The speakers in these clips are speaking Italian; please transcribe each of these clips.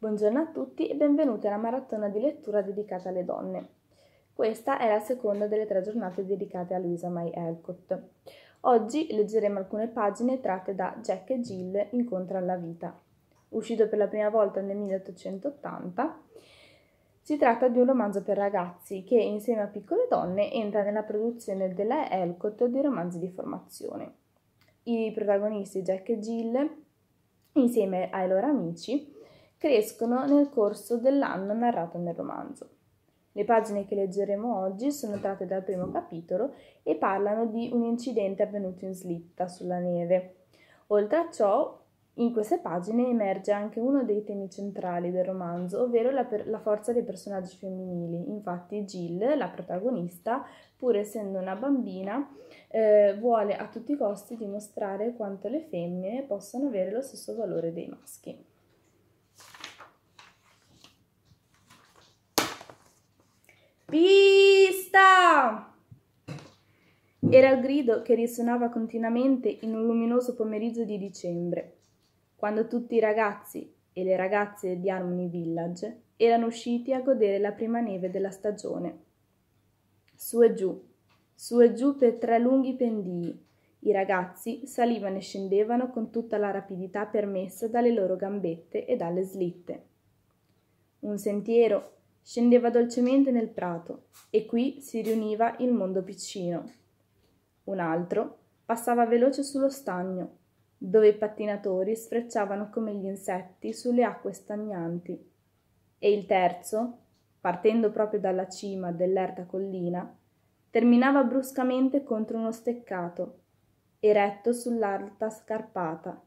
Buongiorno a tutti e benvenuti alla maratona di lettura dedicata alle donne. Questa è la seconda delle tre giornate dedicate a Louisa May Alcott. Oggi leggeremo alcune pagine tratte da Jack e Jill Incontra alla vita. Uscito per la prima volta nel 1880, si tratta di un romanzo per ragazzi che, insieme a piccole donne, entra nella produzione della Alcott di romanzi di formazione. I protagonisti Jack e Jill, insieme ai loro amici, crescono nel corso dell'anno narrato nel romanzo. Le pagine che leggeremo oggi sono tratte dal primo capitolo e parlano di un incidente avvenuto in slitta sulla neve. Oltre a ciò, in queste pagine emerge anche uno dei temi centrali del romanzo, ovvero la, per- la forza dei personaggi femminili. Infatti Jill, la protagonista, pur essendo una bambina, eh, vuole a tutti i costi dimostrare quanto le femmine possano avere lo stesso valore dei maschi. Pista! Era il grido che risuonava continuamente in un luminoso pomeriggio di dicembre, quando tutti i ragazzi e le ragazze di Harmony Village erano usciti a godere la prima neve della stagione. Su e giù, su e giù per tre lunghi pendii, i ragazzi salivano e scendevano con tutta la rapidità permessa dalle loro gambette e dalle slitte. Un sentiero Scendeva dolcemente nel prato e qui si riuniva il mondo piccino. Un altro passava veloce sullo stagno, dove i pattinatori sfrecciavano come gli insetti sulle acque stagnanti. E il terzo, partendo proprio dalla cima dell'erta collina, terminava bruscamente contro uno steccato, eretto sull'alta scarpata,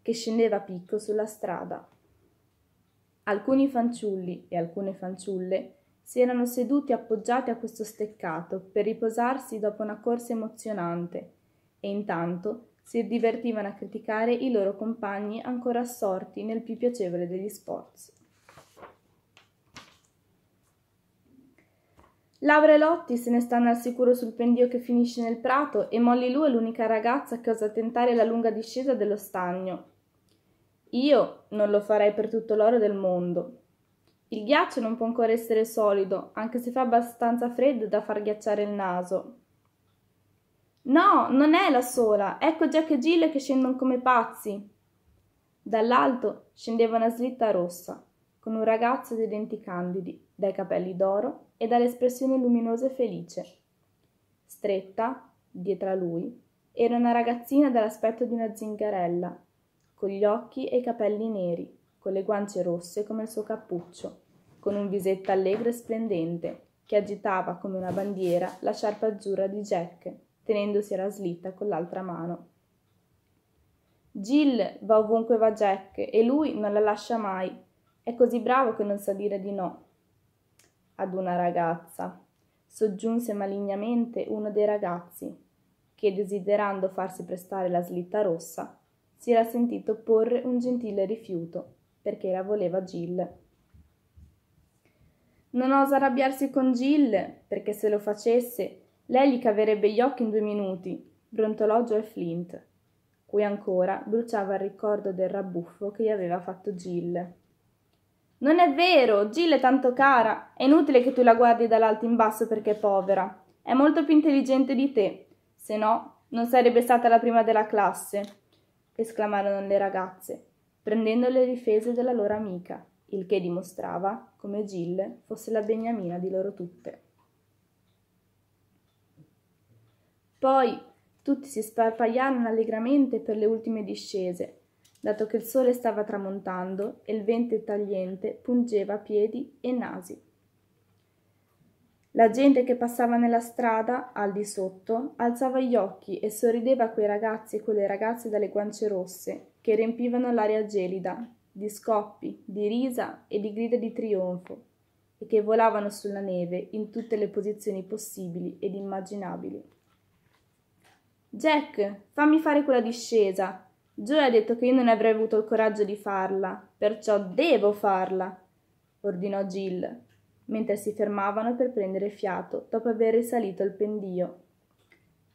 che scendeva a picco sulla strada. Alcuni fanciulli e alcune fanciulle si erano seduti appoggiati a questo steccato per riposarsi dopo una corsa emozionante e intanto si divertivano a criticare i loro compagni ancora assorti nel più piacevole degli sforzi. Laura e Lotti se ne stanno al sicuro sul pendio che finisce nel prato e Molly Lou è l'unica ragazza che osa tentare la lunga discesa dello stagno, io non lo farei per tutto l'oro del mondo. Il ghiaccio non può ancora essere solido, anche se fa abbastanza freddo da far ghiacciare il naso. No, non è la sola. Ecco Jack e Jill che scendono come pazzi. Dall'alto scendeva una slitta rossa, con un ragazzo dai denti candidi, dai capelli d'oro e dall'espressione luminosa e felice. Stretta, dietro a lui, era una ragazzina dall'aspetto di una zingarella, con gli occhi e i capelli neri, con le guance rosse come il suo cappuccio, con un visetto allegro e splendente, che agitava come una bandiera la sciarpa azzurra di Jack, tenendosi alla slitta con l'altra mano. Jill va ovunque va Jack e lui non la lascia mai. È così bravo che non sa dire di no. Ad una ragazza, soggiunse malignamente uno dei ragazzi, che desiderando farsi prestare la slitta rossa, si era sentito porre un gentile rifiuto, perché la voleva Jill. Non osa arrabbiarsi con Jill, perché se lo facesse, lei gli caverebbe gli occhi in due minuti, brontolò Joe Flint, cui ancora bruciava il ricordo del rabbuffo che gli aveva fatto Jill. Non è vero, Jill è tanto cara, è inutile che tu la guardi dall'alto in basso perché è povera, è molto più intelligente di te, se no non sarebbe stata la prima della classe esclamarono le ragazze, prendendo le difese della loro amica, il che dimostrava come Gille fosse la beniamina di loro tutte. Poi tutti si sparpagliarono allegramente per le ultime discese, dato che il sole stava tramontando e il vento tagliente pungeva piedi e nasi. La gente che passava nella strada, al di sotto, alzava gli occhi e sorrideva a quei ragazzi e quelle ragazze dalle guance rosse, che riempivano l'aria gelida, di scoppi, di risa e di grida di trionfo, e che volavano sulla neve in tutte le posizioni possibili ed immaginabili. Jack, fammi fare quella discesa. Joe ha detto che io non avrei avuto il coraggio di farla, perciò devo farla, ordinò Jill, mentre si fermavano per prendere fiato dopo aver risalito il pendio.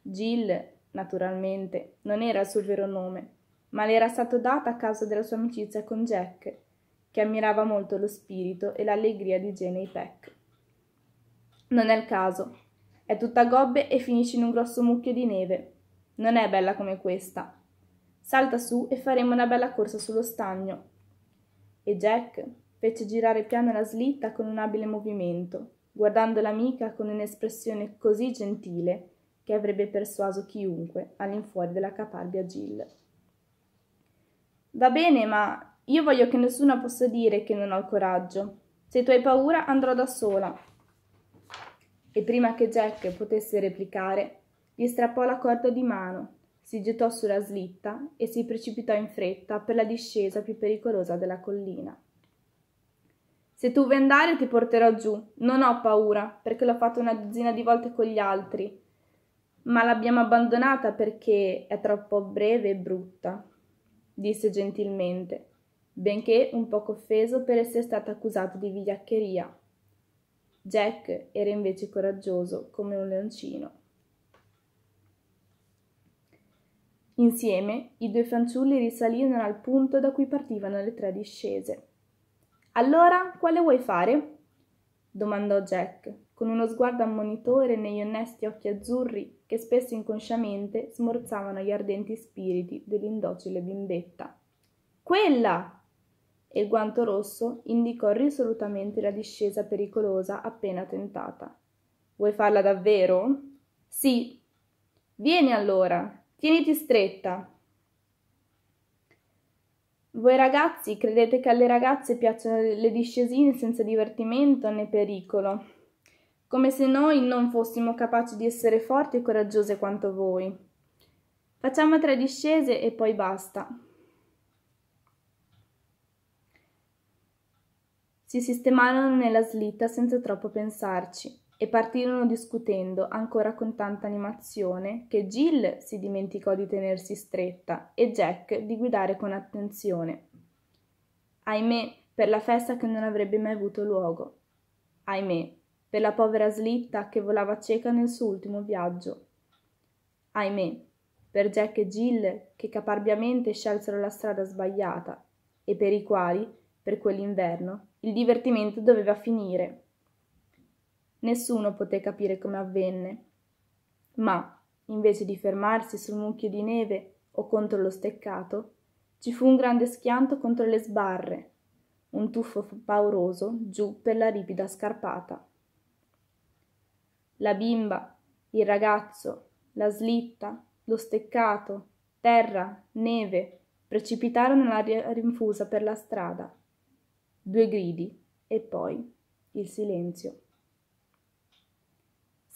Jill, naturalmente, non era il suo vero nome, ma le era stato data a causa della sua amicizia con Jack, che ammirava molto lo spirito e l'allegria di Jenny Peck. Non è il caso. È tutta gobbe e finisce in un grosso mucchio di neve. Non è bella come questa. Salta su e faremo una bella corsa sullo stagno. E Jack, fece girare piano la slitta con un abile movimento, guardando l'amica con un'espressione così gentile che avrebbe persuaso chiunque all'infuori della caparbia Jill. Va bene, ma io voglio che nessuno possa dire che non ho il coraggio. Se tu hai paura, andrò da sola. E prima che Jack potesse replicare, gli strappò la corda di mano, si gettò sulla slitta e si precipitò in fretta per la discesa più pericolosa della collina. Se tu vuoi andare ti porterò giù, non ho paura, perché l'ho fatto una dozzina di volte con gli altri, ma l'abbiamo abbandonata perché è troppo breve e brutta, disse gentilmente, benché un poco offeso per essere stato accusato di vigliaccheria. Jack era invece coraggioso come un leoncino. Insieme i due fanciulli risalirono al punto da cui partivano le tre discese. Allora, quale vuoi fare? domandò Jack, con uno sguardo ammonitore negli onesti occhi azzurri che spesso inconsciamente smorzavano gli ardenti spiriti dell'indocile bimbetta. Quella! E il guanto rosso indicò risolutamente la discesa pericolosa appena tentata. Vuoi farla davvero? Sì. Vieni allora, tieniti stretta, voi ragazzi credete che alle ragazze piacciono le discesine senza divertimento né pericolo, come se noi non fossimo capaci di essere forti e coraggiose quanto voi. Facciamo tre discese e poi basta. Si sistemarono nella slitta senza troppo pensarci e partirono discutendo, ancora con tanta animazione, che Jill si dimenticò di tenersi stretta e Jack di guidare con attenzione. Ahimè, per la festa che non avrebbe mai avuto luogo. Ahimè, per la povera slitta che volava cieca nel suo ultimo viaggio. Ahimè, per Jack e Jill che caparbiamente scelsero la strada sbagliata e per i quali, per quell'inverno, il divertimento doveva finire. Nessuno poté capire come avvenne. Ma, invece di fermarsi sul mucchio di neve o contro lo steccato, ci fu un grande schianto contro le sbarre, un tuffo pauroso giù per la ripida scarpata. La bimba, il ragazzo, la slitta, lo steccato, terra, neve, precipitarono all'aria rinfusa per la strada. Due gridi e poi il silenzio.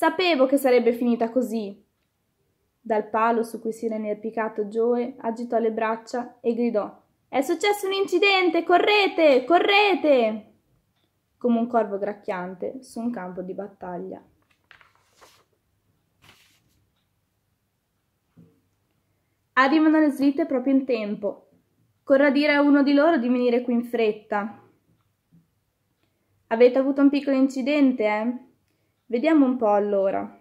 Sapevo che sarebbe finita così. Dal palo su cui si era inerpicato Joe agitò le braccia e gridò È successo un incidente! Correte! Correte! come un corvo gracchiante su un campo di battaglia. Arrivano le slitte proprio in tempo. Corra a dire a uno di loro di venire qui in fretta. Avete avuto un piccolo incidente, eh? Vediamo un po' allora.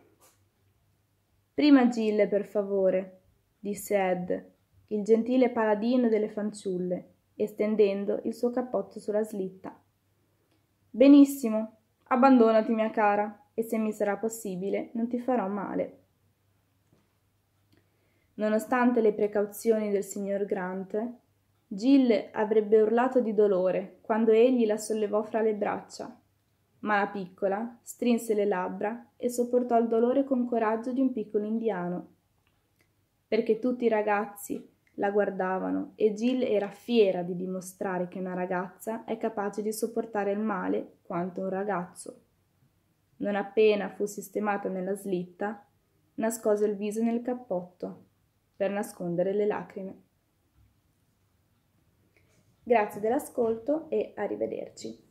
Prima Gille, per favore, disse Ed, il gentile paladino delle fanciulle, estendendo il suo cappotto sulla slitta. Benissimo, abbandonati, mia cara, e se mi sarà possibile non ti farò male. Nonostante le precauzioni del signor Grant, Gill avrebbe urlato di dolore quando egli la sollevò fra le braccia ma la piccola strinse le labbra e sopportò il dolore con coraggio di un piccolo indiano. Perché tutti i ragazzi la guardavano e Jill era fiera di dimostrare che una ragazza è capace di sopportare il male quanto un ragazzo. Non appena fu sistemata nella slitta, nascose il viso nel cappotto per nascondere le lacrime. Grazie dell'ascolto e arrivederci.